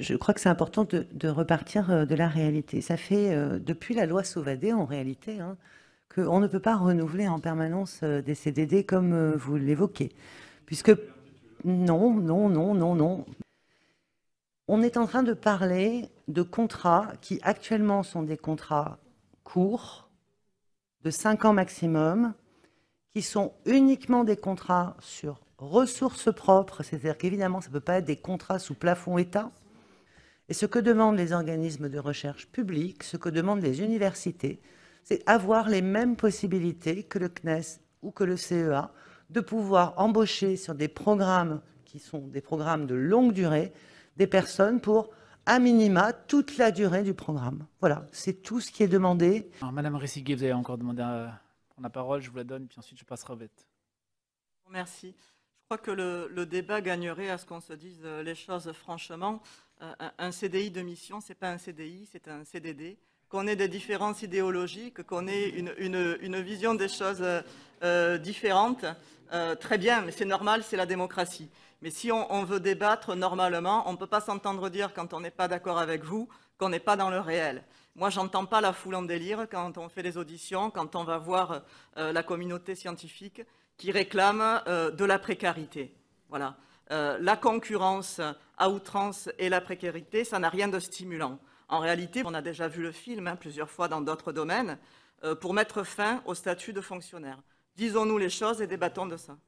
je crois que c'est important de, repartir euh, de la réalité. Ça fait euh, depuis la loi Sauvadet, en réalité, hein, qu'on ne peut pas renouveler en permanence euh, des CDD comme vous l'évoquez. Puisque non, non, non, non, non. On est en train de parler de contrats qui actuellement sont des contrats courts, de 5 ans maximum, qui sont uniquement des contrats sur ressources propres, c'est-à-dire qu'évidemment, ça ne peut pas être des contrats sous plafond État, et ce que demandent les organismes de recherche publics, ce que demandent les universités, c'est avoir les mêmes possibilités que le CNES ou que le CEA de pouvoir embaucher sur des programmes qui sont des programmes de longue durée des personnes pour à minima toute la durée du programme. Voilà, c'est tout ce qui est demandé. Madame Ressiguier, vous avez encore demandé la parole, je vous la donne, puis ensuite je passe à e Merci. Je crois que le débat gagnerait à ce qu'on se dise les choses franchement un CDI de mission, ce n'est pas un CDI, c'est un CDD, qu'on ait des différences idéologiques, qu'on ait une, vision des choses euh, euh, différentes, euh, très bien, mais c'est normal, c'est la démocratie. Mais si on, veut débattre normalement, on ne peut pas s'entendre dire quand on n'est pas d'accord avec vous qu'on n'est pas dans le réel. Moi, j'entends pas la foule en délire quand on fait les auditions, quand on va voir la communauté scientifique qui réclame de la précarité. Voilà. Euh, la concurrence à outrance et la précarité, ça n'a rien de stimulant. En réalité, on a déjà vu le film hein, plusieurs fois dans d'autres domaines, euh, pour mettre fin au statut de fonctionnaire. Disons-nous les choses et débattons de ça.